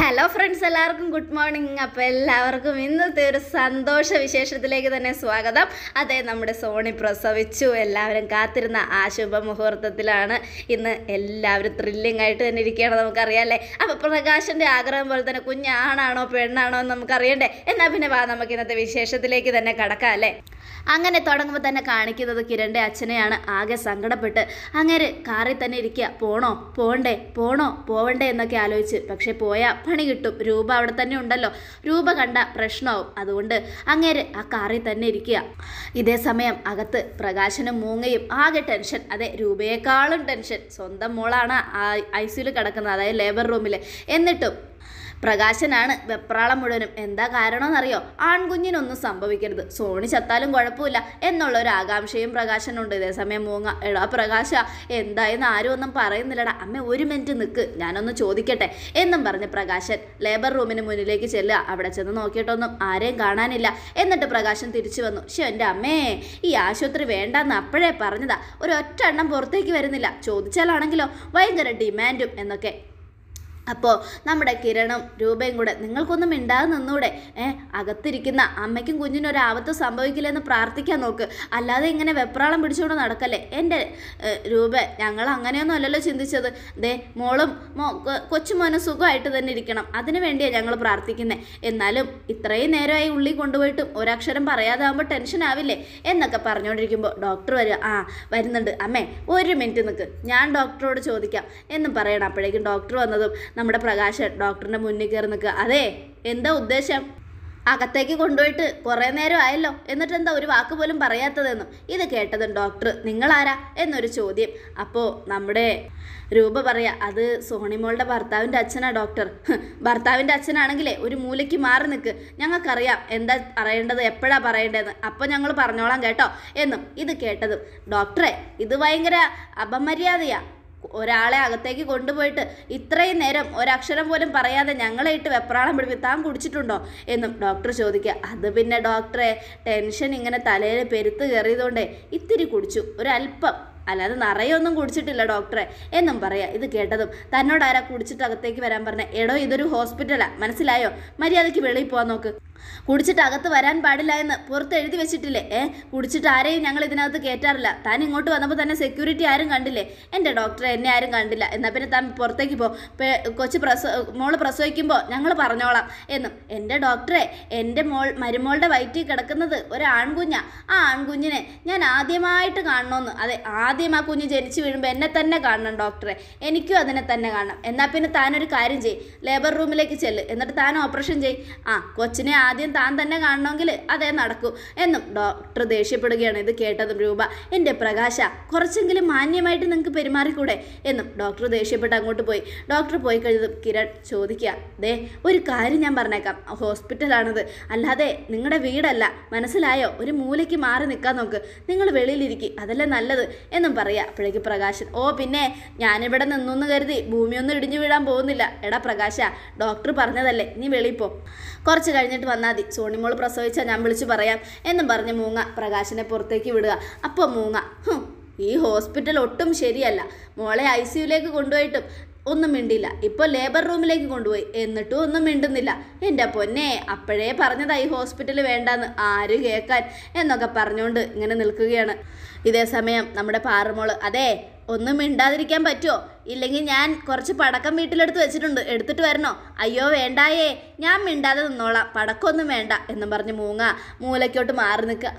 hello friends എല്ലാവർക്കും good morning അപ്പോൾ എല്ലാവർക്കും ഇന്നത്തെ ഒരു സന്തോഷ വിശേഷത്തിലേക്ക് തന്നെ സ്വാഗതം അതെ നമ്മുടെ സോണി പ്രസവിച്ചു എല്ലാവരും കാത്തിരുന്ന ആ മുഹൂർത്തത്തിലാണ് ഇന്ന് എല്ലാവരും ത്രില്ലിംഗ് ആയിട്ട് തന്നെ ഇരിക്കുകയാണ് അല്ലേ അപ്പോൾ പ്രകാശൻ്റെ ആഗ്രഹം പോലെ തന്നെ കുഞ്ഞാണാണോ പെണ്ണാണോ എന്ന് നമുക്കറിയണ്ടേ എന്നാൽ പിന്നെ വാ നമുക്ക് ഇന്നത്തെ വിശേഷത്തിലേക്ക് തന്നെ കടക്കാം അല്ലേ അങ്ങനെ തുടങ്ങുമ്പോൾ തന്നെ കാണിക്കുന്നത് കിരണിൻ്റെ അച്ഛനെയാണ് ആകെ സങ്കടപ്പെട്ട് അങ്ങനെ കാറിൽ തന്നെ ഇരിക്കുക പോണോ പോണ്ടേ പോണോ പോവണ്ടേ എന്നൊക്കെ ആലോചിച്ച് പക്ഷേ പോയാൽ പണി കിട്ടും രൂപ അവിടെ തന്നെ ഉണ്ടല്ലോ രൂപ കണ്ട പ്രശ്നമാവും അതുകൊണ്ട് അങ്ങേര് ആ കാറിൽ തന്നെ ഇരിക്കുക ഇതേ സമയം അകത്ത് പ്രകാശനും മൂങ്ങയും ആകെ ടെൻഷൻ അതെ രൂപയേക്കാളും ടെൻഷൻ സ്വന്തം മോളാണ് ഐ സിയിൽ കിടക്കുന്നത് അതായത് ലേബർ റൂമിൽ എന്നിട്ടും പ്രകാശനാണ് വെപ്രാളം മുഴുവനും എന്താ അറിയോ ആൺകുഞ്ഞിനൊന്നും സംഭവിക്കരുത് സോണി ചത്താലും കുഴപ്പമില്ല എന്നുള്ള ഒരു ആകാംക്ഷയും പ്രകാശനുണ്ട് ഇതേസമയം മൂങ്ങ എടാ പ്രകാശ എന്തായെന്ന് ആരും ഒന്നും പറയുന്നില്ലടാ അമ്മ ഒരു മിനിറ്റ് നിൽക്ക് ഞാനൊന്ന് ചോദിക്കട്ടെ എന്നും പറഞ്ഞ് പ്രകാശൻ ലേബർ റൂമിന് മുന്നിലേക്ക് ചെല്ലുക അവിടെ ചെന്ന് നോക്കിയിട്ടൊന്നും ആരെയും കാണാനില്ല എന്നിട്ട് പ്രകാശൻ തിരിച്ചു വന്നു പക്ഷെ എൻ്റെ അമ്മേ ഈ ആശുപത്രി വേണ്ടെന്ന് അപ്പോഴേ പറഞ്ഞതാ ഒരൊറ്റ എണ്ണം പുറത്തേക്ക് വരുന്നില്ല ചോദിച്ചാലാണെങ്കിലോ ഭയങ്കര ഡിമാൻഡും എന്നൊക്കെ അപ്പോൾ നമ്മുടെ കിരണും രൂപയും കൂടെ നിങ്ങൾക്കൊന്നും മിണ്ടാതെ നിന്നൂടെ ഏ അകത്തിരിക്കുന്ന അമ്മയ്ക്കും കുഞ്ഞിനും ഒരു ആപത്ത് സംഭവിക്കില്ലെന്ന് പ്രാർത്ഥിക്കാൻ നോക്ക് അല്ലാതെ ഇങ്ങനെ വെപ്രാളം പിടിച്ചുകൊണ്ട് നടക്കല്ലേ എൻ്റെ രൂപ ഞങ്ങൾ അങ്ങനെയൊന്നും അല്ലല്ലോ ചിന്തിച്ചത് ദേ മോളും മോ കൊച്ചുമോനും സുഖമായിട്ട് തന്നെ ഇരിക്കണം അതിനു വേണ്ടിയാണ് ഞങ്ങൾ പ്രാർത്ഥിക്കുന്നത് എന്നാലും ഇത്രയും നേരമായി ഉള്ളിൽ കൊണ്ടുപോയിട്ടും ഒരക്ഷരം പറയാതാവുമ്പോൾ ടെൻഷൻ ആവില്ലേ എന്നൊക്കെ പറഞ്ഞുകൊണ്ടിരിക്കുമ്പോൾ ഡോക്ടർ വരിക ആ വരുന്നുണ്ട് അമ്മേ ഒരു മിനിറ്റ് നിൽക്ക് ഞാൻ ഡോക്ടറോട് ചോദിക്കാം എന്നും പറയണം അപ്പോഴേക്കും ഡോക്ടർ വന്നതും നമ്മുടെ പ്രകാശൻ ഡോക്ടറിൻ്റെ മുന്നിൽ കയറി നിൽക്കുക അതെ എന്താ ഉദ്ദേശം അകത്തേക്ക് കൊണ്ടുപോയിട്ട് കുറേ നേരം ആയല്ലോ എന്നിട്ട് എന്താ ഒരു വാക്ക് പോലും പറയാത്തതെന്നും ഇത് കേട്ടതും ഡോക്ടർ നിങ്ങളാരാ എന്നൊരു ചോദ്യം അപ്പോൾ നമ്മുടെ രൂപ പറയാ അത് സോണിമോളുടെ ഭർത്താവിൻ്റെ അച്ഛനാ ഡോക്ടർ ഭർത്താവിൻ്റെ അച്ഛനാണെങ്കിലേ ഒരു മൂലയ്ക്ക് മാറി നിൽക്ക് ഞങ്ങൾക്കറിയാം എന്താ പറയേണ്ടത് എപ്പോഴാ പറയേണ്ടതെന്ന് അപ്പോൾ ഞങ്ങൾ പറഞ്ഞോളാം കേട്ടോ എന്നും ഇത് കേട്ടതും ഡോക്ടറെ ഇത് ഭയങ്കര അപമര്യാദയാണ് ഒരാളെ അകത്തേക്ക് കൊണ്ടുപോയിട്ട് ഇത്രയും നേരം ഒരക്ഷരം പോലും പറയാതെ ഞങ്ങളെ ഇട്ട് വെപ്രാളം പിടിപ്പിച്ച് താൻ കുടിച്ചിട്ടുണ്ടോ എന്നും ഡോക്ടർ ചോദിക്കുക അത് പിന്നെ ഡോക്ടറെ ടെൻഷൻ ഇങ്ങനെ തലയിൽ പെരുത്ത് കയറിയതുകൊണ്ടേ ഇത്തിരി കുടിച്ചു ഒരല്പം അല്ലാതെ നിറയൊന്നും കുടിച്ചിട്ടില്ല ഡോക്ടറെ എന്നും പറയാം ഇത് കേട്ടതും തന്നോട് ആരാ കുടിച്ചിട്ട് അകത്തേക്ക് വരാൻ പറഞ്ഞ എടോ ഇതൊരു ഹോസ്പിറ്റലാണ് മനസ്സിലായോ മര്യാദയ്ക്ക് വെളിയിൽ പോകാൻ നോക്ക് കുടിച്ചിട്ട് അകത്ത് വരാൻ പാടില്ല എന്ന് പുറത്ത് എഴുതി വെച്ചിട്ടില്ലേ ഏ കുടിച്ചിട്ട് ആരെയും ഞങ്ങൾ ഇതിനകത്ത് കയറ്റാറില്ല താൻ ഇങ്ങോട്ട് വന്നപ്പോൾ തന്നെ സെക്യൂരിറ്റി ആരും കണ്ടില്ലേ എൻ്റെ ഡോക്ടറെ എന്നെ ആരും കണ്ടില്ല എന്നാൽ പിന്നെ താൻ പുറത്തേക്ക് പോ കൊച്ച് പ്രസവ മോള് പ്രസവിക്കുമ്പോൾ ഞങ്ങൾ പറഞ്ഞോളാം എന്നും എൻ്റെ ഡോക്ടറെ എൻ്റെ മോൾ മരുമോളുടെ വയറ്റിൽ കിടക്കുന്നത് ഒരു ആൺകുഞ്ഞാ ആ ആൺകുഞ്ഞിനെ ഞാൻ ആദ്യമായിട്ട് കാണണമെന്ന് അതെ ആദ്യം ആ കുഞ്ഞ് ജനിച്ചു വീഴുമ്പോൾ എന്നെ തന്നെ കാണണം ഡോക്ടറെ എനിക്കും അതിനെ തന്നെ കാണണം എന്നാൽ പിന്നെ താനൊരു കാര്യം ചെയ്യും ലേബർ റൂമിലേക്ക് ചെല്ല് എന്നിട്ട് താൻ ഓപ്പറേഷൻ ചെയ്യും ആ കൊച്ചിനെ ആ ആദ്യം താൻ തന്നെ കാണണമെങ്കിൽ അതേ നടക്കൂ എന്നും ഡോക്ടർ ദേഷ്യപ്പെടുകയാണ് ഇത് കേട്ടതും രൂപ എൻ്റെ പ്രകാശ കുറച്ചെങ്കിലും മാന്യമായിട്ട് നിങ്ങൾക്ക് പെരുമാറിക്കൂടെ എന്നും ഡോക്ടർ ദേഷ്യപ്പെട്ട് അങ്ങോട്ട് പോയി ഡോക്ടർ പോയി കഴിഞ്ഞതും കിരൺ ചോദിക്കുക ദേ ഒരു കാര്യം ഞാൻ പറഞ്ഞേക്കാം ഹോസ്പിറ്റലാണിത് അല്ലാതെ നിങ്ങളുടെ വീടല്ല മനസ്സിലായോ ഒരു മൂലയ്ക്ക് മാറി നിൽക്കാൻ നോക്ക് നിങ്ങൾ വെളിയിലിരിക്കും അതല്ലേ നല്ലത് എന്നും പറയുക അപ്പോഴേക്ക് പ്രകാശൻ ഓ പിന്നെ ഞാനിവിടെ നിന്നു എന്ന് കരുതി ഭൂമിയൊന്നും ഇടിഞ്ഞു വീഴാൻ പോകുന്നില്ല എടാ പ്രകാശ ഡോക്ടർ പറഞ്ഞതല്ലേ നീ വെളിയിൽ പോ കുറച്ച് കഴിഞ്ഞിട്ട് വന്നാൽ മതി സോണിമോൾ പ്രസവിച്ചാൽ ഞാൻ വിളിച്ചു പറയാം എന്നും പറഞ്ഞ് മൂങ്ങ പ്രകാശിനെ പുറത്തേക്ക് വിടുക അപ്പോൾ മൂങ്ങ ഈ ഹോസ്പിറ്റൽ ഒട്ടും ശരിയല്ല മോളെ ഐ സിയുലേക്ക് കൊണ്ടുപോയിട്ടും ഒന്നും മിണ്ടില്ല ഇപ്പൊ ലേബർ റൂമിലേക്ക് കൊണ്ടുപോയി എന്നിട്ടും ഒന്നും മിണ്ടുന്നില്ല എൻ്റെ പൊന്നെ അപ്പോഴേ പറഞ്ഞതായി ഹോസ്പിറ്റൽ വേണ്ടാന്ന് ആര് കേൾക്കാൻ എന്നൊക്കെ പറഞ്ഞുകൊണ്ട് ഇങ്ങനെ നിൽക്കുകയാണ് ഇതേ സമയം നമ്മുടെ പാറുമോള് അതെ ഒന്നും മിണ്ടാതിരിക്കാൻ പറ്റുമോ ഇല്ലെങ്കിൽ ഞാൻ കുറച്ച് പടക്കം വീട്ടിലെടുത്ത് വെച്ചിട്ടുണ്ട് എടുത്തിട്ട് വരണോ അയ്യോ വേണ്ടായേ ഞാൻ മിണ്ടാതെ നിന്നോളാം പടക്കമൊന്നും വേണ്ട എന്നും പറഞ്ഞ് മൂങ്ങ മൂലക്കോട്ട് മാറി നിൽക്കുക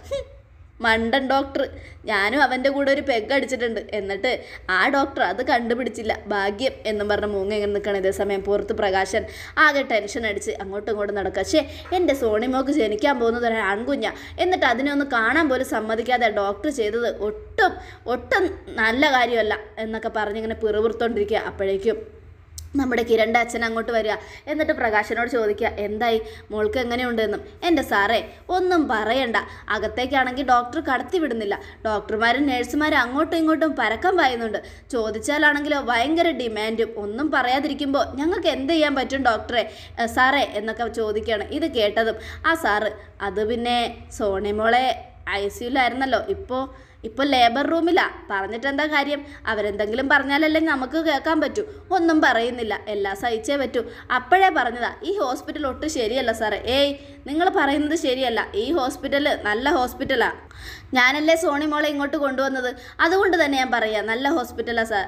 മണ്ടൻ ഡോക്ടർ ഞാനും അവൻ്റെ കൂടെ ഒരു പെഗ് അടിച്ചിട്ടുണ്ട് എന്നിട്ട് ആ ഡോക്ടർ അത് കണ്ടുപിടിച്ചില്ല ഭാഗ്യം എന്നും പറഞ്ഞ് മൂങ്ങ ഇങ്ങനെ നിൽക്കണം ഇതേ സമയം പുറത്ത് പ്രകാശൻ ആകെ ടെൻഷൻ അടിച്ച് അങ്ങോട്ടും ഇങ്ങോട്ടും നടക്കുക പക്ഷേ എൻ്റെ സോണിമോക്ക് ജനിക്കാൻ പോകുന്നത് ഒരു ആൺകുഞ്ഞ എന്നിട്ട് അതിനെ ഒന്ന് കാണാൻ പോലും സമ്മതിക്കാതെ ഡോക്ടർ ചെയ്തത് ഒട്ടും ഒട്ടും നല്ല കാര്യമല്ല എന്നൊക്കെ പറഞ്ഞിങ്ങനെ പിറുപിറുത്തോണ്ടിരിക്കുക അപ്പോഴേക്കും നമ്മുടെ കിരണ്ടെ അച്ഛൻ അങ്ങോട്ട് വരിക എന്നിട്ട് പ്രകാശനോട് ചോദിക്കുക എന്തായി മോൾക്ക് എങ്ങനെയുണ്ടെന്നും എൻ്റെ സാറേ ഒന്നും പറയണ്ട അകത്തേക്കാണെങ്കിൽ ഡോക്ടർ കടത്തിവിടുന്നില്ല ഡോക്ടർമാരും നേഴ്സുമാരും അങ്ങോട്ടും ഇങ്ങോട്ടും പരക്കം പായുന്നുണ്ട് ചോദിച്ചാലാണെങ്കിലോ ഭയങ്കര ഡിമാൻഡും ഒന്നും പറയാതിരിക്കുമ്പോൾ ഞങ്ങൾക്ക് എന്ത് ചെയ്യാൻ പറ്റും ഡോക്ടറെ സാറേ എന്നൊക്കെ ചോദിക്കുകയാണ് ഇത് കേട്ടതും ആ സാറ് അത് പിന്നെ സോണിമോളെ ഐ സിയുലായിരുന്നല്ലോ ഇപ്പോൾ ഇപ്പോൾ ലേബർ പറഞ്ഞിട്ട് എന്താ കാര്യം അവരെന്തെങ്കിലും പറഞ്ഞാലല്ലേ നമുക്ക് കേൾക്കാൻ പറ്റൂ ഒന്നും പറയുന്നില്ല എല്ലാം സഹിച്ചേ പറ്റൂ അപ്പോഴേ പറഞ്ഞതാ ഈ ഹോസ്പിറ്റൽ ഒട്ടും ശരിയല്ല സാറേ ഏയ് നിങ്ങൾ പറയുന്നത് ശരിയല്ല ഈ ഹോസ്പിറ്റൽ നല്ല ഹോസ്പിറ്റലാണ് ഞാനല്ലേ സോണി മോളെ ഇങ്ങോട്ട് കൊണ്ടുവന്നത് അതുകൊണ്ട് തന്നെ ഞാൻ പറയാം നല്ല സാ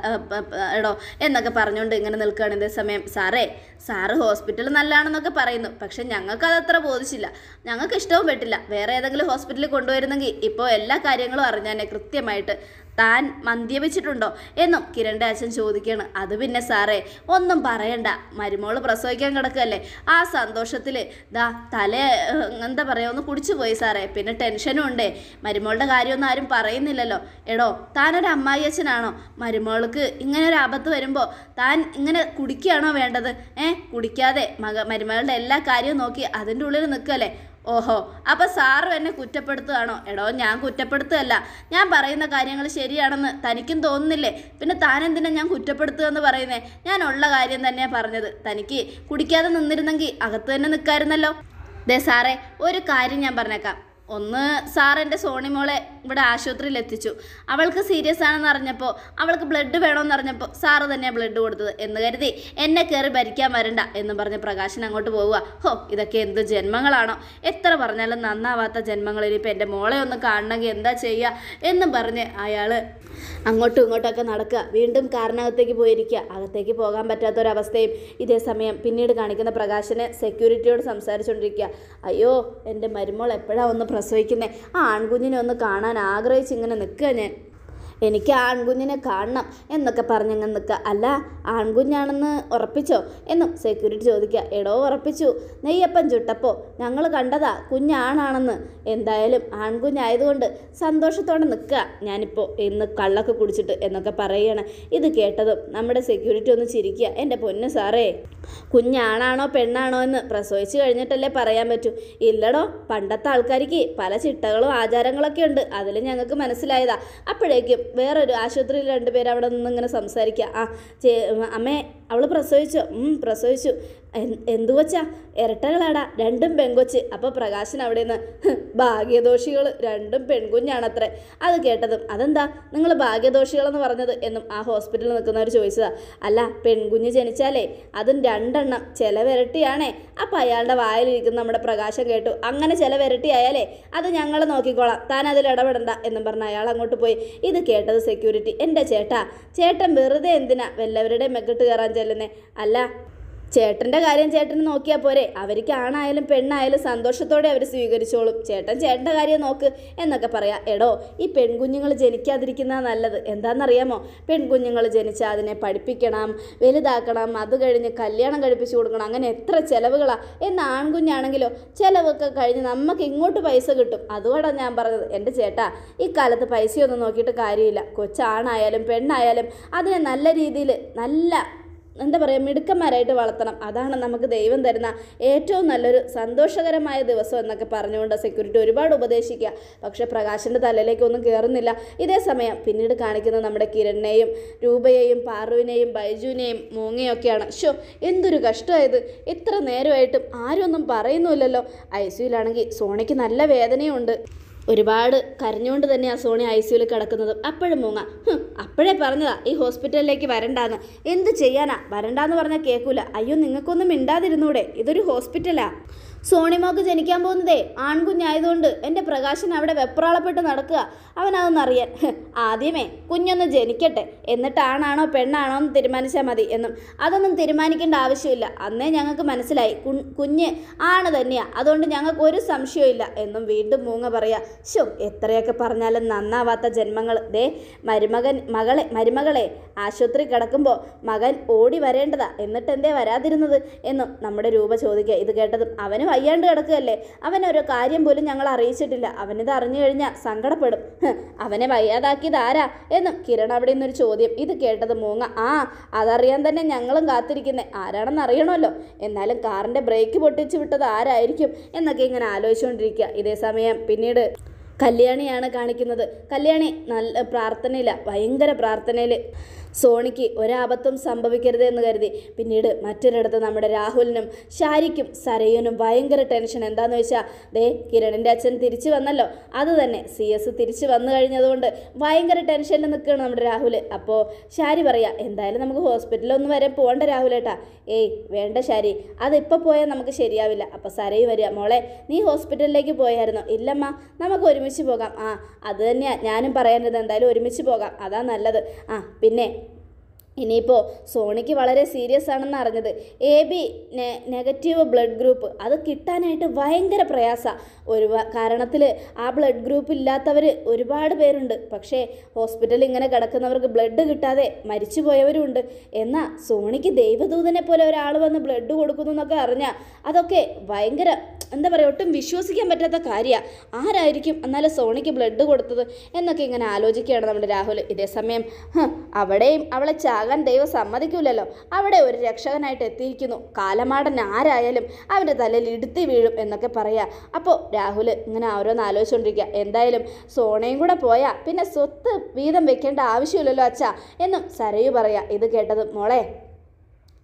എടോ എന്നൊക്കെ പറഞ്ഞുകൊണ്ട് ഇങ്ങനെ നിൽക്കുകയാണ് ഇതേ സമയം സാറേ സാറ് ഹോസ്പിറ്റൽ നല്ലതാണെന്നൊക്കെ പറയുന്നു പക്ഷെ ഞങ്ങൾക്ക് അതത്ര ബോധിച്ചില്ല ഞങ്ങൾക്ക് ഇഷ്ടവും പെട്ടില്ല വേറെ ഏതെങ്കിലും ഹോസ്പിറ്റലിൽ കൊണ്ടുവരുന്നെങ്കിൽ ഇപ്പോൾ എല്ലാ കാര്യങ്ങളും അറിഞ്ഞാൽ കൃത്യമായിട്ട് താൻ മദ്യപിച്ചിട്ടുണ്ടോ എന്നും കിരണിൻ്റെ അച്ഛൻ ചോദിക്കുകയാണ് അത് പിന്നെ സാറേ ഒന്നും പറയണ്ട മരുമോള് പ്രസവിക്കാൻ കിടക്കല്ലേ ആ സന്തോഷത്തിൽ ദാ തല എന്താ പറയുക ഒന്ന് കുടിച്ചു പോയി സാറേ പിന്നെ ടെൻഷനും ഉണ്ടേ മരുമോളുടെ കാര്യമൊന്നും ആരും പറയുന്നില്ലല്ലോ എടോ താനൊരു അമ്മായി അച്ഛനാണോ മരുമോൾക്ക് ഇങ്ങനെ ഒരു ആപത്ത് വരുമ്പോൾ താൻ ഇങ്ങനെ കുടിക്കുകയാണോ വേണ്ടത് ഏഹ് കുടിക്കാതെ മക മരുമകളുടെ എല്ലാ കാര്യവും നോക്കി അതിൻ്റെ ഉള്ളിൽ നിൽക്കുകയല്ലേ ഓഹോ അപ്പൊ സാറ് എന്നെ കുറ്റപ്പെടുത്തുകയാണോ എടോ ഞാൻ കുറ്റപ്പെടുത്തുകയല്ല ഞാൻ പറയുന്ന കാര്യങ്ങൾ ശരിയാണെന്ന് തനിക്കും തോന്നുന്നില്ലേ പിന്നെ താൻ എന്തിനാ ഞാൻ എന്ന് പറയുന്നേ ഞാൻ ഉള്ള കാര്യം തന്നെയാ പറഞ്ഞത് തനിക്ക് കുടിക്കാതെ നിന്നിരുന്നെങ്കിൽ അകത്ത് തന്നെ നിൽക്കാമായിരുന്നല്ലോ ദേ സാറേ ഒരു കാര്യം ഞാൻ പറഞ്ഞേക്കാം ഒന്ന് സാർ എൻ്റെ സോണി മോളെ ഇവിടെ ആശുപത്രിയിൽ എത്തിച്ചു അവൾക്ക് സീരിയസ് ആണെന്ന് അറിഞ്ഞപ്പോൾ അവൾക്ക് ബ്ലഡ് വേണമെന്ന് അറിഞ്ഞപ്പോൾ സാറ് തന്നെയാണ് ബ്ലഡ് കൊടുത്തത് എന്ന് കരുതി എന്നെ കയറി ഭരിക്കാൻ വരണ്ട എന്ന് പറഞ്ഞ് പ്രകാശൻ അങ്ങോട്ട് പോവുക ഹോ ഇതൊക്കെ എന്ത് ജന്മങ്ങളാണോ എത്ര പറഞ്ഞാലും നന്നാവാത്ത ജന്മങ്ങൾ ഇനിയിപ്പോൾ എൻ്റെ മോളെ ഒന്ന് കാണണമെങ്കിൽ എന്താ ചെയ്യുക എന്നും പറഞ്ഞ് അയാൾ അങ്ങോട്ടും ഇങ്ങോട്ടൊക്കെ നടക്കുക വീണ്ടും കാറിനകത്തേക്ക് പോയിരിക്കുക അകത്തേക്ക് പോകാൻ പറ്റാത്തൊരവസ്ഥയും ഇതേ സമയം പിന്നീട് കാണിക്കുന്ന പ്രകാശനെ സെക്യൂരിറ്റിയോട് സംസാരിച്ചുകൊണ്ടിരിക്കുക അയ്യോ എൻ്റെ മരുമോൾ എപ്പോഴാണ് ഒന്ന് പ്രസവിക്കുന്നത് ആ ആൺകുഞ്ഞിനെ ഒന്ന് കാണാൻ ആഗ്രഹിച്ച് ഇങ്ങനെ നിൽക്കുക ഞാൻ എനിക്ക് ആൺകുഞ്ഞിനെ കാണണം എന്നൊക്കെ പറഞ്ഞങ്ങ് നിൽക്കുക അല്ല ആൺകുഞ്ഞാണെന്ന് ഉറപ്പിച്ചോ എന്നും സെക്യൂരിറ്റി ചോദിക്കുക എടോ ഉറപ്പിച്ചു നെയ്യപ്പൻ ചുട്ടപ്പോൾ ഞങ്ങൾ കണ്ടതാ കുഞ്ഞാണാണെന്ന് എന്തായാലും ആൺകുഞ്ഞായതുകൊണ്ട് സന്തോഷത്തോടെ നിൽക്കുക ഞാനിപ്പോൾ ഇന്ന് കള്ളൊക്കെ കുടിച്ചിട്ട് എന്നൊക്കെ പറയുകയാണ് ഇത് കേട്ടതും നമ്മുടെ സെക്യൂരിറ്റി ഒന്ന് ചിരിക്കുക എൻ്റെ പൊന്ന് സാറേ കുഞ്ഞാണാണോ പെണ്ണാണോ എന്ന് പ്രസവിച്ചു കഴിഞ്ഞിട്ടല്ലേ പറയാൻ പറ്റൂ ഇല്ലടോ പണ്ടത്തെ ആൾക്കാർക്ക് പല ചിട്ടകളും ആചാരങ്ങളൊക്കെ ഉണ്ട് അതിൽ ഞങ്ങൾക്ക് മനസ്സിലായതാ അപ്പോഴേക്കും വേറൊരു ആശുപത്രിയിൽ രണ്ടുപേരും അവിടെ നിന്ന് ഇങ്ങനെ സംസാരിക്കുക ആ അമ്മേ അവൾ പ്രസവിച്ചോ പ്രസവിച്ചു എന്തു കൊച്ചാ ഇരട്ടകളാടാ രണ്ടും പെങ്കൊച്ച് അപ്പോൾ പ്രകാശൻ അവിടെ നിന്ന് ഭാഗ്യദോഷികൾ രണ്ടും പെൺകുഞ്ഞാണത്രേ അത് കേട്ടതും അതെന്താ നിങ്ങൾ ഭാഗ്യദോഷികളെന്ന് പറഞ്ഞത് എന്നും ആ ഹോസ്പിറ്റലിൽ നിൽക്കുന്നവർ ചോദിച്ചതാ അല്ല പെൺകുഞ്ഞ് ജനിച്ചാലേ അതും രണ്ടെണ്ണം ചിലവിരട്ടിയാണേ അപ്പൊ അയാളുടെ വായിലിരിക്കുന്ന നമ്മുടെ പ്രകാശം കേട്ടു അങ്ങനെ ചിലവിരട്ടി അത് ഞങ്ങൾ നോക്കിക്കോളാം താൻ അതിൽ ഇടപെടണ്ട എന്നും പറഞ്ഞ അയാൾ അങ്ങോട്ട് പോയി ഇത് കേട്ടത് സെക്യൂരിറ്റി എൻ്റെ ചേട്ടാ ചേട്ടൻ വെറുതെ എന്തിനാ വല്ലവരുടെ മെക്കിട്ട് കയറാൻ ചെല്ലുന്നേ അല്ല ചേട്ടൻ്റെ കാര്യം ചേട്ടൻ നോക്കിയാൽ പോരെ അവർക്ക് ആണായാലും പെണ്ണായാലും സന്തോഷത്തോടെ അവർ സ്വീകരിച്ചോളും ചേട്ടൻ ചേട്ടൻ്റെ കാര്യം നോക്ക് എന്നൊക്കെ പറയാം എടോ ഈ പെൺകുഞ്ഞുങ്ങൾ ജനിക്കാതിരിക്കുന്ന നല്ലത് എന്താണെന്നറിയാമോ പെൺകുഞ്ഞുങ്ങൾ ജനിച്ചാൽ അതിനെ പഠിപ്പിക്കണം വലുതാക്കണം അത് കഴിഞ്ഞ് കല്യാണം കഴിപ്പിച്ചു കൊടുക്കണം അങ്ങനെ എത്ര ചിലവുകളാണ് എന്ന ആൺകുഞ്ഞാണെങ്കിലോ ചിലവൊക്കെ കഴിഞ്ഞ് നമുക്ക് ഇങ്ങോട്ട് പൈസ കിട്ടും അതുകൊണ്ടാണ് ഞാൻ പറഞ്ഞത് എൻ്റെ ചേട്ടാ ഈ കാലത്ത് പൈസയൊന്നും നോക്കിയിട്ട് കാര്യമില്ല കൊച്ചാണായാലും പെണ്ണായാലും അതിനെ നല്ല രീതിയിൽ നല്ല എന്താ പറയുക മിടുക്കന്മാരായിട്ട് വളർത്തണം അതാണ് നമുക്ക് ദൈവം തരുന്ന ഏറ്റവും നല്ലൊരു സന്തോഷകരമായ ദിവസം എന്നൊക്കെ പറഞ്ഞുകൊണ്ട് സെക്യൂരിറ്റി ഒരുപാട് ഉപദേശിക്കുക പക്ഷേ പ്രകാശിൻ്റെ തലയിലേക്കൊന്നും കയറുന്നില്ല ഇതേ സമയം പിന്നീട് കാണിക്കുന്ന നമ്മുടെ കിരണിനെയും രൂപയെയും പാറുവിനെയും ബൈജുവിനെയും മൂങ്ങയൊക്കെയാണ് ഷോ എന്തൊരു കഷ്ടമായത് ഇത്ര നേരമായിട്ടും ആരും ഒന്നും പറയുന്നുമില്ലല്ലോ ഐ സിയുലാണെങ്കിൽ സോണയ്ക്ക് നല്ല വേദനയുണ്ട് ഒരുപാട് കരഞ്ഞുകൊണ്ട് തന്നെയാണ് ആ സോണി ഐ സിയുവിൽ കിടക്കുന്നത് അപ്പോഴും മൂങ്ങ അപ്പോഴേ പറഞ്ഞതാ ഈ ഹോസ്പിറ്റലിലേക്ക് വരണ്ടാന്ന് എന്ത് ചെയ്യാനാ വരണ്ടാന്ന് പറഞ്ഞാൽ കേൾക്കൂല അയ്യോ നിങ്ങൾക്കൊന്നും മിണ്ടാതിരുന്നൂടെ ഇതൊരു ഹോസ്പിറ്റലാ സോണിമോക്ക് ജനിക്കാൻ പോകുന്നതേ ആൺകുഞ്ഞായതുകൊണ്ട് എൻ്റെ പ്രകാശൻ അവിടെ വെപ്രാളപ്പെട്ട് നടക്കുക അവനതൊന്നറിയാൻ ആദ്യമേ കുഞ്ഞൊന്ന് ജനിക്കട്ടെ ആണാണോ പെണ്ണാണോ എന്ന് തീരുമാനിച്ചാൽ മതി എന്നും അതൊന്നും തീരുമാനിക്കേണ്ട ആവശ്യമില്ല അന്നേ ഞങ്ങൾക്ക് മനസ്സിലായി കുഞ്ഞ് ആണ് തന്നെയാണ് അതുകൊണ്ട് ഞങ്ങൾക്ക് ഒരു സംശയവും എന്നും വീണ്ടും മൂങ്ങ പറയാം ശോ എത്രയൊക്കെ പറഞ്ഞാലും നന്നാവാത്ത ജന്മങ്ങൾ ദേ മരുമകൻ മകളെ മരുമകളെ ആശുപത്രി കിടക്കുമ്പോൾ മകൻ ഓടി വരേണ്ടതാ എന്നിട്ട് എന്തേ വരാതിരുന്നത് എന്നും നമ്മുടെ രൂപ ചോദിക്കുക ഇത് കേട്ടതും അവനും വയ്യാണ്ട് കിടക്കുകയല്ലേ അവൻ കാര്യം പോലും ഞങ്ങൾ അറിയിച്ചിട്ടില്ല അവനിത് അറിഞ്ഞു കഴിഞ്ഞാൽ സങ്കടപ്പെടും അവനെ വയ്യാതാക്കിയത് ആരാ എന്ന് കിരൺ അവിടെ നിന്നൊരു ചോദ്യം ഇത് കേട്ടത് മൂങ്ങ ആ അതറിയാൻ തന്നെ ഞങ്ങളും കാത്തിരിക്കുന്നത് ആരാണെന്ന് അറിയണമല്ലോ എന്നാലും കാറിൻ്റെ ബ്രേക്ക് പൊട്ടിച്ചു വിട്ടത് ആരായിരിക്കും എന്നൊക്കെ ഇങ്ങനെ ആലോചിച്ചുകൊണ്ടിരിക്കുക ഇതേ സമയം പിന്നീട് കല്യാണിയാണ് കാണിക്കുന്നത് കല്യാണി നല്ല പ്രാർത്ഥനയില്ല ഭയങ്കര പ്രാർത്ഥനയിൽ സോണിക്ക് ഒരാപത്തും സംഭവിക്കരുത് എന്ന് കരുതി പിന്നീട് മറ്റൊരിടത്ത് നമ്മുടെ രാഹുലിനും ഷാരിക്കും സരയുനും ഭയങ്കര ടെൻഷൻ എന്താണെന്ന് വെച്ചാൽ ദേ കിരണിൻ്റെ അച്ഛൻ തിരിച്ചു വന്നല്ലോ അത് തന്നെ സി എസ് തിരിച്ചു വന്നു കഴിഞ്ഞതുകൊണ്ട് ഭയങ്കര ടെൻഷനിൽ നിൽക്കുകയാണ് നമ്മുടെ രാഹുൽ അപ്പോൾ ഷാരി പറയാം എന്തായാലും നമുക്ക് ഹോസ്പിറ്റലൊന്നും വരെ വരെ പോകണ്ട രാഹുലേട്ടാ ഏയ് വേണ്ട ഷാരി അതിപ്പോൾ പോയാൽ നമുക്ക് ശരിയാവില്ല അപ്പോൾ സരയ് വരിക മോളെ നീ ഹോസ്പിറ്റലിലേക്ക് പോയായിരുന്നോ ഇല്ലമ്മ നമുക്ക് ഒരുമിച്ച് ഒരുമിച്ച് പോകാം ആ അത് തന്നെയാണ് ഞാനും പറയേണ്ടത് എന്തായാലും ഒരുമിച്ച് പോകാം അതാ നല്ലത് ആ പിന്നെ ഇനിയിപ്പോൾ സോണിക്ക് വളരെ സീരിയസ് ആണെന്ന് അറിഞ്ഞത് A B negative blood group അത് കിട്ടാനായിട്ട് ഭയങ്കര പ്രയാസമാണ് ഒരു കാരണത്തിൽ ആ ബ്ലഡ് ഗ്രൂപ്പ് ഇല്ലാത്തവർ ഒരുപാട് പേരുണ്ട് പക്ഷേ ഹോസ്പിറ്റലിൽ ഇങ്ങനെ കിടക്കുന്നവർക്ക് ബ്ലഡ് കിട്ടാതെ മരിച്ചു പോയവരുമുണ്ട് എന്നാൽ സോണിക്ക് ദൈവദൂതനെ പോലെ ഒരാൾ വന്ന് ബ്ലഡ് കൊടുക്കുന്നു എന്നൊക്കെ അറിഞ്ഞാൽ അതൊക്കെ ഭയങ്കര എന്താ പറയുക ഒട്ടും വിശ്വസിക്കാൻ പറ്റാത്ത കാര്യമാണ് ആരായിരിക്കും എന്നാലും സോണിക്ക് ബ്ലഡ് കൊടുത്തത് എന്നൊക്കെ ഇങ്ങനെ ആലോചിക്കുകയാണ് നമ്മുടെ രാഹുൽ ഇതേസമയം അവിടെയും അവളെ ചാ ചാകാൻ ദൈവം സമ്മതിക്കില്ലല്ലോ അവിടെ ഒരു രക്ഷകനായിട്ട് എത്തിയിരിക്കുന്നു കാലമാടൻ ആരായാലും അവൻ്റെ തലയിൽ ഇടുത്തി വീഴും എന്നൊക്കെ പറയാ അപ്പോൾ രാഹുൽ ഇങ്ങനെ ഓരോന്ന് ആലോചിച്ചുകൊണ്ടിരിക്കുക എന്തായാലും സോണയും കൂടെ പോയാൽ പിന്നെ സ്വത്ത് വീതം വെക്കേണ്ട ആവശ്യമില്ലല്ലോ അച്ഛാ എന്നും സരയു പറയാ ഇത് കേട്ടത് മോളെ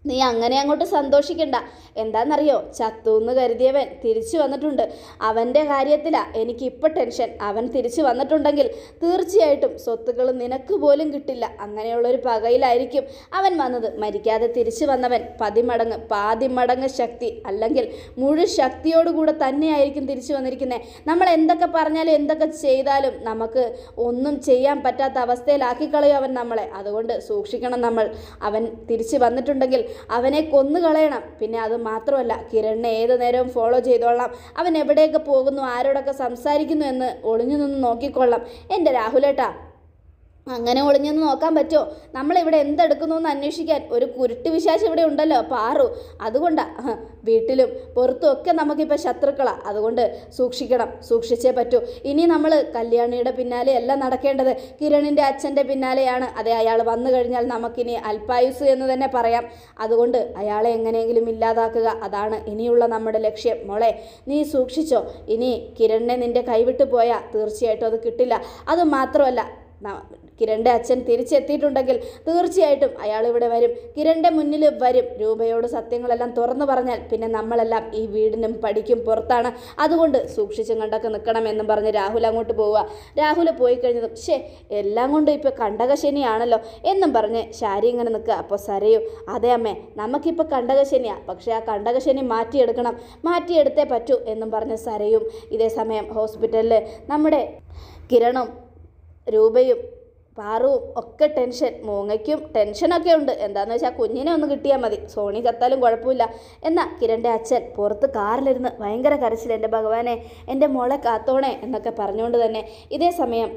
നീ അങ്ങനെ അങ്ങോട്ട് സന്തോഷിക്കണ്ട എന്താണെന്നറിയോ ചത്തു എന്ന് കരുതിയവൻ തിരിച്ചു വന്നിട്ടുണ്ട് അവൻ്റെ കാര്യത്തിലാണ് എനിക്കിപ്പോൾ ടെൻഷൻ അവൻ തിരിച്ചു വന്നിട്ടുണ്ടെങ്കിൽ തീർച്ചയായിട്ടും സ്വത്തുക്കൾ നിനക്ക് പോലും കിട്ടില്ല അങ്ങനെയുള്ളൊരു പകയിലായിരിക്കും അവൻ വന്നത് മരിക്കാതെ തിരിച്ചു വന്നവൻ പതിമടങ്ങ് പാതിമടങ്ങ് ശക്തി അല്ലെങ്കിൽ മുഴു ശക്തിയോടുകൂടെ തന്നെയായിരിക്കും തിരിച്ചു വന്നിരിക്കുന്നത് നമ്മൾ എന്തൊക്കെ പറഞ്ഞാലും എന്തൊക്കെ ചെയ്താലും നമുക്ക് ഒന്നും ചെയ്യാൻ പറ്റാത്ത അവസ്ഥയിലാക്കി അവൻ നമ്മളെ അതുകൊണ്ട് സൂക്ഷിക്കണം നമ്മൾ അവൻ തിരിച്ചു വന്നിട്ടുണ്ടെങ്കിൽ അവനെ കൊന്നുകളയണം പിന്നെ അത് മാത്രമല്ല കിരണിനെ ഏത് നേരവും ഫോളോ ചെയ്തോളാം അവൻ എവിടെയൊക്കെ പോകുന്നു ആരോടൊക്കെ സംസാരിക്കുന്നു എന്ന് ഒളിഞ്ഞു നിന്ന് നോക്കിക്കൊള്ളാം എൻ്റെ രാഹുലേട്ടാ അങ്ങനെ ഒളിഞ്ഞെന്ന് നോക്കാൻ പറ്റുമോ നമ്മളിവിടെ എന്തെടുക്കുന്നു എന്ന് അന്വേഷിക്കാൻ ഒരു കുരുട്ട് വിശാശം ഇവിടെ ഉണ്ടല്ലോ പാറു അതുകൊണ്ടാണ് വീട്ടിലും പുറത്തും ഒക്കെ നമുക്കിപ്പോൾ ശത്രുക്കളാണ് അതുകൊണ്ട് സൂക്ഷിക്കണം സൂക്ഷിച്ചേ പറ്റൂ ഇനി നമ്മൾ കല്യാണിയുടെ പിന്നാലെ അല്ല നടക്കേണ്ടത് കിരണിൻ്റെ അച്ഛൻ്റെ പിന്നാലെയാണ് അതെ അയാൾ വന്നു കഴിഞ്ഞാൽ നമുക്കിനി അൽപായുസ് എന്ന് തന്നെ പറയാം അതുകൊണ്ട് അയാളെ എങ്ങനെയെങ്കിലും ഇല്ലാതാക്കുക അതാണ് ഇനിയുള്ള നമ്മുടെ ലക്ഷ്യം മോളെ നീ സൂക്ഷിച്ചോ ഇനി കിരണിനെ നിൻ്റെ കൈവിട്ട് പോയാൽ തീർച്ചയായിട്ടും അത് കിട്ടില്ല അത് മാത്രമല്ല കിരണിന്റെ അച്ഛൻ തിരിച്ചെത്തിയിട്ടുണ്ടെങ്കിൽ തീർച്ചയായിട്ടും അയാൾ ഇവിടെ വരും കിരണിന്റെ മുന്നിൽ വരും രൂപയോട് സത്യങ്ങളെല്ലാം തുറന്നു പറഞ്ഞാൽ പിന്നെ നമ്മളെല്ലാം ഈ വീടിനും പടിക്കും പുറത്താണ് അതുകൊണ്ട് സൂക്ഷിച്ചും കണ്ടൊക്കെ നിൽക്കണമെന്നും പറഞ്ഞ് രാഹുൽ അങ്ങോട്ട് പോവുക രാഹുൽ പോയി കഴിഞ്ഞതും ഷേ എല്ലാം കൊണ്ടും ഇപ്പോൾ കണ്ടകശനിയാണല്ലോ എന്നും പറഞ്ഞ് ശാരി ഇങ്ങനെ നിൽക്കുക അപ്പോൾ സരയു അതെ അമ്മേ നമുക്കിപ്പോൾ കണ്ടകശനിയാണ് പക്ഷേ ആ കണ്ടകശനി മാറ്റിയെടുക്കണം മാറ്റിയെടുത്തേ പറ്റൂ എന്നും പറഞ്ഞ് സരയും ഇതേ സമയം ഹോസ്പിറ്റലിൽ നമ്മുടെ കിരണും രൂപയും പാറുവും ഒക്കെ ടെൻഷൻ മൂങ്ങയ്ക്കും ടെൻഷനൊക്കെ ഉണ്ട് എന്താണെന്ന് വെച്ചാൽ കുഞ്ഞിനെ ഒന്ന് കിട്ടിയാൽ മതി സോണി ചത്താലും കുഴപ്പമില്ല എന്നാൽ കിരണിൻ്റെ അച്ഛൻ പുറത്ത് കാറിലിരുന്ന് ഭയങ്കര കരച്ചിൽ എൻ്റെ ഭഗവാനെ എൻ്റെ മോളെ കാത്തോണേ എന്നൊക്കെ പറഞ്ഞുകൊണ്ട് തന്നെ ഇതേ സമയം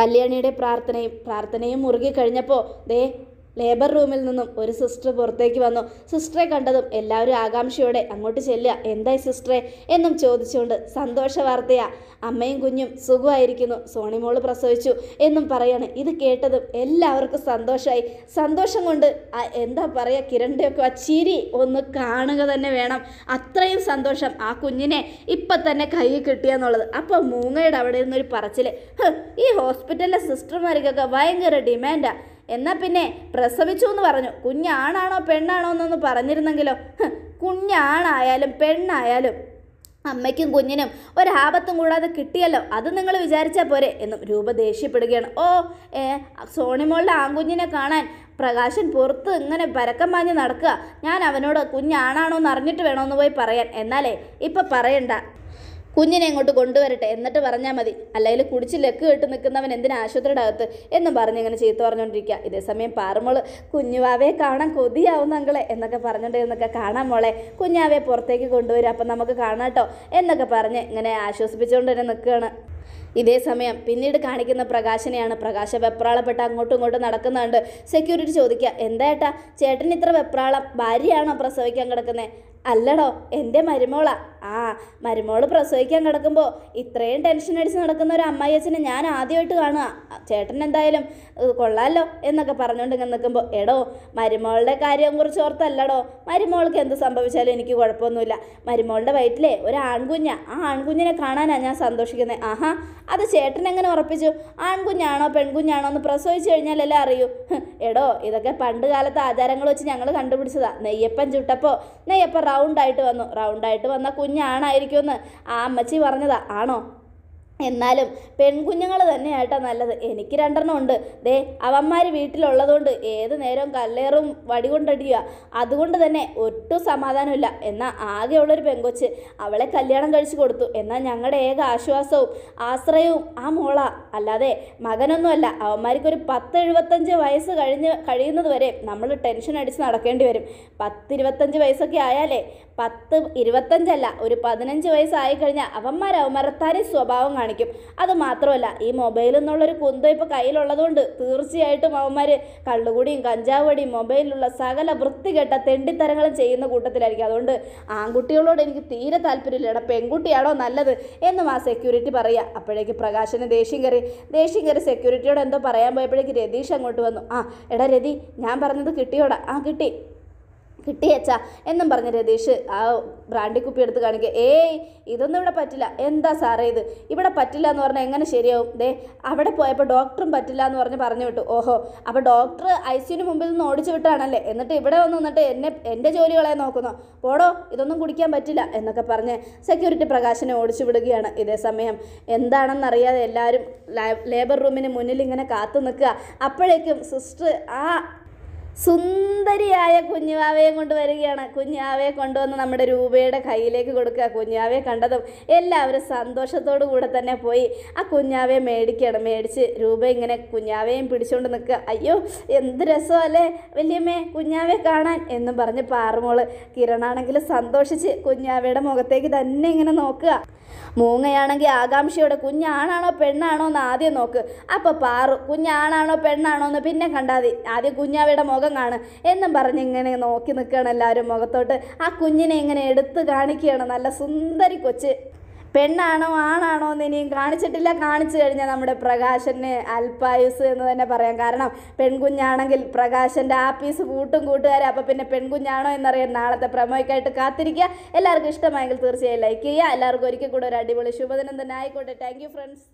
കല്യാണിയുടെ പ്രാർത്ഥനയും പ്രാർത്ഥനയും മുറുകി കഴിഞ്ഞപ്പോൾ ദേ ലേബർ റൂമിൽ നിന്നും ഒരു സിസ്റ്റർ പുറത്തേക്ക് വന്നു സിസ്റ്ററെ കണ്ടതും എല്ലാവരും ആകാംക്ഷയോടെ അങ്ങോട്ട് ചെല്ലുക എന്തായി സിസ്റ്ററെ എന്നും ചോദിച്ചുകൊണ്ട് സന്തോഷ വാർത്തയാ അമ്മയും കുഞ്ഞും സുഖമായിരിക്കുന്നു സോണിമോള് പ്രസവിച്ചു എന്നും പറയാണ് ഇത് കേട്ടതും എല്ലാവർക്കും സന്തോഷമായി സന്തോഷം കൊണ്ട് എന്താ പറയുക കിരണിൻ്റെയൊക്കെ ആ ചിരി ഒന്ന് കാണുക തന്നെ വേണം അത്രയും സന്തോഷം ആ കുഞ്ഞിനെ ഇപ്പം തന്നെ കൈ കിട്ടിയെന്നുള്ളത് അപ്പോൾ മൂങ്ങയുടെ അവിടെ നിന്നൊരു പറച്ചിൽ ഈ ഹോസ്പിറ്റലിലെ സിസ്റ്റർമാർക്കൊക്കെ ഭയങ്കര ഡിമാൻഡാണ് എന്നാൽ പിന്നെ പ്രസവിച്ചു എന്ന് പറഞ്ഞു കുഞ്ഞാണാണോ പെണ്ണാണോ എന്നൊന്ന് പറഞ്ഞിരുന്നെങ്കിലോ കുഞ്ഞാണായാലും പെണ്ണായാലും അമ്മയ്ക്കും കുഞ്ഞിനും ഒരാപത്തും കൂടാതെ കിട്ടിയല്ലോ അത് നിങ്ങൾ വിചാരിച്ചാൽ പോരെ എന്നും രൂപ ദേഷ്യപ്പെടുകയാണ് ഓ സോണിമോളുടെ ആൺകുഞ്ഞിനെ കാണാൻ പ്രകാശൻ പുറത്ത് ഇങ്ങനെ പരക്കം മാഞ്ഞ് നടക്കുക ഞാൻ അവനോട് കുഞ്ഞാണാണോ എന്ന് അറിഞ്ഞിട്ട് വേണമെന്ന് പോയി പറയാൻ എന്നാലേ ഇപ്പം പറയണ്ട കുഞ്ഞിനെ ഇങ്ങോട്ട് കൊണ്ടുവരട്ടെ എന്നിട്ട് പറഞ്ഞാൽ മതി അല്ലെങ്കിൽ കുടിച്ച് ലക്ക് കെട്ട് നിൽക്കുന്നവൻ എന്തിനാ ആശുപത്രിയുടെ അകത്ത് എന്നും പറഞ്ഞ് ഇങ്ങനെ ചീത്ത പറഞ്ഞുകൊണ്ടിരിക്കുക ഇതേസമയം പാറുമോള് കുഞ്ഞുവാവയെ കാണാൻ കൊതിയാവുന്ന അങ്കളെ എന്നൊക്കെ പറഞ്ഞുകൊണ്ടിരുന്നൊക്കെ കാണാൻ മോളെ കുഞ്ഞാവയെ പുറത്തേക്ക് കൊണ്ടുവരും അപ്പം നമുക്ക് കാണാട്ടോ എന്നൊക്കെ പറഞ്ഞ് ഇങ്ങനെ ആശ്വസിപ്പിച്ചുകൊണ്ട് തന്നെ നിൽക്കുകയാണ് ഇതേ സമയം പിന്നീട് കാണിക്കുന്ന പ്രകാശനെയാണ് പ്രകാശ വെപ്രാളപ്പെട്ട് അങ്ങോട്ടും ഇങ്ങോട്ടും നടക്കുന്നുണ്ട് സെക്യൂരിറ്റി ചോദിക്കുക എന്താ ഏട്ടാ ചേട്ടൻ ഇത്ര വെപ്രാളം ഭാര്യയാണോ പ്രസവിക്കാൻ കിടക്കുന്നത് അല്ലടോ എൻ്റെ മരുമോളാ ആ മരുമോള് പ്രസവിക്കാൻ കിടക്കുമ്പോൾ ഇത്രയും ടെൻഷൻ അടിച്ച് നടക്കുന്ന ഒരു അച്ഛനെ ഞാൻ ആദ്യമായിട്ട് കാണുക ചേട്ടൻ എന്തായാലും കൊള്ളാമല്ലോ എന്നൊക്കെ പറഞ്ഞുകൊണ്ട് ഇങ്ങനെ നിൽക്കുമ്പോൾ എടോ മരുമോളുടെ കാര്യം കുറിച്ച് ഓർത്തല്ലടോ മരുമോൾക്ക് എന്ത് സംഭവിച്ചാലും എനിക്ക് കുഴപ്പമൊന്നുമില്ല മരുമോളുടെ വയറ്റിലെ ഒരു ആൺകുഞ്ഞ ആ ആൺകുഞ്ഞിനെ കാണാനാണ് ഞാൻ സന്തോഷിക്കുന്നത് ആഹാ അത് ചേട്ടൻ എങ്ങനെ ഉറപ്പിച്ചു ആൺകുഞ്ഞാണോ പെൺകുഞ്ഞാണോ എന്ന് പ്രസവിച്ചു കഴിഞ്ഞാലല്ലേ അറിയൂ എടോ ഇതൊക്കെ പണ്ട് കാലത്ത് ആചാരങ്ങൾ വെച്ച് ഞങ്ങൾ കണ്ടുപിടിച്ചതാ നെയ്യപ്പൻ ചുട്ടപ്പോൾ നെയ്യപ്പം റൗണ്ടായിട്ട് വന്നു റൗണ്ടായിട്ട് വന്ന കുഞ്ഞാണായിരിക്കുമെന്ന് ആ അമ്മച്ചി പറഞ്ഞതാ ആണോ എന്നാലും പെൺകുഞ്ഞുങ്ങൾ തന്നെയാട്ടോ നല്ലത് എനിക്ക് രണ്ടെണ്ണം ഉണ്ട് ദേ അവന്മാർ വീട്ടിലുള്ളതുകൊണ്ട് ഏത് നേരവും കല്ലേറും വടി കൊണ്ടടിയുക അതുകൊണ്ട് തന്നെ ഒട്ടും സമാധാനമില്ല എന്നാൽ ആകെയുള്ളൊരു പെങ്കൊച്ച് അവളെ കല്യാണം കഴിച്ചു കൊടുത്തു എന്നാൽ ഞങ്ങളുടെ ഏക ആശ്വാസവും ആശ്രയവും ആ മോള അല്ലാതെ മകനൊന്നുമല്ല അവന്മാർക്കൊരു പത്ത് എഴുപത്തഞ്ച് വയസ്സ് കഴിഞ്ഞ് കഴിയുന്നത് വരെ നമ്മൾ ടെൻഷൻ അടിച്ച് നടക്കേണ്ടി വരും പത്ത് ഇരുപത്തഞ്ച് വയസ്സൊക്കെ ആയാലേ പത്ത് ഇരുപത്തഞ്ചല്ല ഒരു പതിനഞ്ച് വയസ്സായി കഴിഞ്ഞാൽ അവന്മാർ അവന്മാരുടെ സ്വഭാവം കാണിക്കും അത് മാത്രമല്ല ഈ മൊബൈൽ എന്നുള്ളൊരു കുന്ത ഇപ്പോൾ കയ്യിലുള്ളതുകൊണ്ട് തീർച്ചയായിട്ടും അവന്മാർ കള്ളുകൂടിയും കഞ്ചാവടിയും മൊബൈലിലുള്ള സകല വൃത്തികെട്ട തെണ്ടിത്തരങ്ങളും ചെയ്യുന്ന കൂട്ടത്തിലായിരിക്കും അതുകൊണ്ട് ആൺകുട്ടികളോട് എനിക്ക് തീരെ താല്പര്യമില്ല എടാ പെൺകുട്ടിയാണോ നല്ലത് എന്നും ആ സെക്യൂരിറ്റി പറയുക അപ്പോഴേക്ക് പ്രകാശന് ദേഷ്യം കയറി ദേഷ്യം കയറി സെക്യൂരിറ്റിയോട് എന്തോ പറയാൻ പോയപ്പോഴേക്ക് രതീഷ് അങ്ങോട്ട് വന്നു ആ എടാ രതി ഞാൻ പറഞ്ഞത് കിട്ടിയോടാ ആ കിട്ടി കിട്ടിയച്ച എന്നും പറഞ്ഞ് രതീഷ് ആ ബ്രാൻഡി കുപ്പി എടുത്ത് കാണിക്കുക ഏയ് ഇതൊന്നും ഇവിടെ പറ്റില്ല എന്താ സാറേ ഇത് ഇവിടെ പറ്റില്ല എന്ന് പറഞ്ഞാൽ എങ്ങനെ ശരിയാവും ദേ അവിടെ പോയപ്പോൾ ഡോക്ടറും പറ്റില്ല എന്ന് പറഞ്ഞ് പറഞ്ഞു വിട്ടു ഓഹോ അപ്പോൾ ഡോക്ടർ ഐ സിയുന് മുമ്പിൽ നിന്ന് ഓടിച്ചു വിട്ടാണല്ലേ എന്നിട്ട് ഇവിടെ വന്ന് നിന്നിട്ട് എന്നെ എൻ്റെ ജോലികളെ നോക്കുന്നു പോടോ ഇതൊന്നും കുടിക്കാൻ പറ്റില്ല എന്നൊക്കെ പറഞ്ഞ് സെക്യൂരിറ്റി പ്രകാശനെ ഓടിച്ചു വിടുകയാണ് ഇതേ സമയം എന്താണെന്നറിയാതെ എല്ലാവരും ലേബർ റൂമിന് മുന്നിൽ ഇങ്ങനെ കാത്തു നിൽക്കുക അപ്പോഴേക്കും സിസ്റ്റർ ആ സുന്ദരിയായ കുഞ്ഞാവയെ കൊണ്ടുവരികയാണ് കുഞ്ഞാവയെ കൊണ്ടുവന്ന് നമ്മുടെ രൂപയുടെ കയ്യിലേക്ക് കൊടുക്കുക കുഞ്ഞാവയെ കണ്ടതും എല്ലാവരും സന്തോഷത്തോടു കൂടെ തന്നെ പോയി ആ കുഞ്ഞാവയെ മേടിക്കുകയാണ് മേടിച്ച് രൂപ ഇങ്ങനെ കുഞ്ഞാവയും പിടിച്ചുകൊണ്ട് നിൽക്കുക അയ്യോ എന്ത് രസമല്ലേ വലിയമ്മേ കുഞ്ഞാവയെ കാണാൻ എന്നും പറഞ്ഞ് പാറുമോള് കിരണാണെങ്കിൽ സന്തോഷിച്ച് കുഞ്ഞാവയുടെ മുഖത്തേക്ക് തന്നെ ഇങ്ങനെ നോക്കുക മൂങ്ങയാണെങ്കിൽ ആകാംക്ഷയോടെ കുഞ്ഞാണാണോ പെണ്ണാണോ എന്ന് ആദ്യം നോക്ക് അപ്പോൾ പാറു കുഞ്ഞാണാണോ പെണ്ണാണോ എന്ന് പിന്നെ കണ്ടാതി ആദ്യം കുഞ്ഞാവയുടെ മുഖം രോഗമാണ് എന്നും പറഞ്ഞ് ഇങ്ങനെ നോക്കി നിൽക്കുകയാണ് എല്ലാവരും മുഖത്തോട്ട് ആ കുഞ്ഞിനെ ഇങ്ങനെ എടുത്ത് കാണിക്കുകയാണ് നല്ല സുന്ദരി കൊച്ച് പെണ്ണാണോ ആണാണോ എന്ന് ഇനിയും കാണിച്ചിട്ടില്ല കാണിച്ചു കഴിഞ്ഞാൽ നമ്മുടെ പ്രകാശന് അൽപായുസ് എന്ന് തന്നെ പറയാം കാരണം പെൺകുഞ്ഞാണെങ്കിൽ പ്രകാശൻ്റെ ആ പീസ് കൂട്ടും കൂട്ടുകാരെ അപ്പോൾ പിന്നെ പെൺകുഞ്ഞാണോ എന്നറിയാൻ നാളത്തെ പ്രമോയ്ക്കായിട്ട് കാത്തിരിക്കുക എല്ലാവർക്കും ഇഷ്ടമായെങ്കിൽ തീർച്ചയായും ലൈക്ക് ചെയ്യുക എല്ലാവർക്കും ഒരിക്കൽ കൂടെ ഒരു അടിപൊളി ശുഭദിനം തന്നെ ആയിക്കോട്ടെ താങ്ക് ഫ്രണ്ട്സ്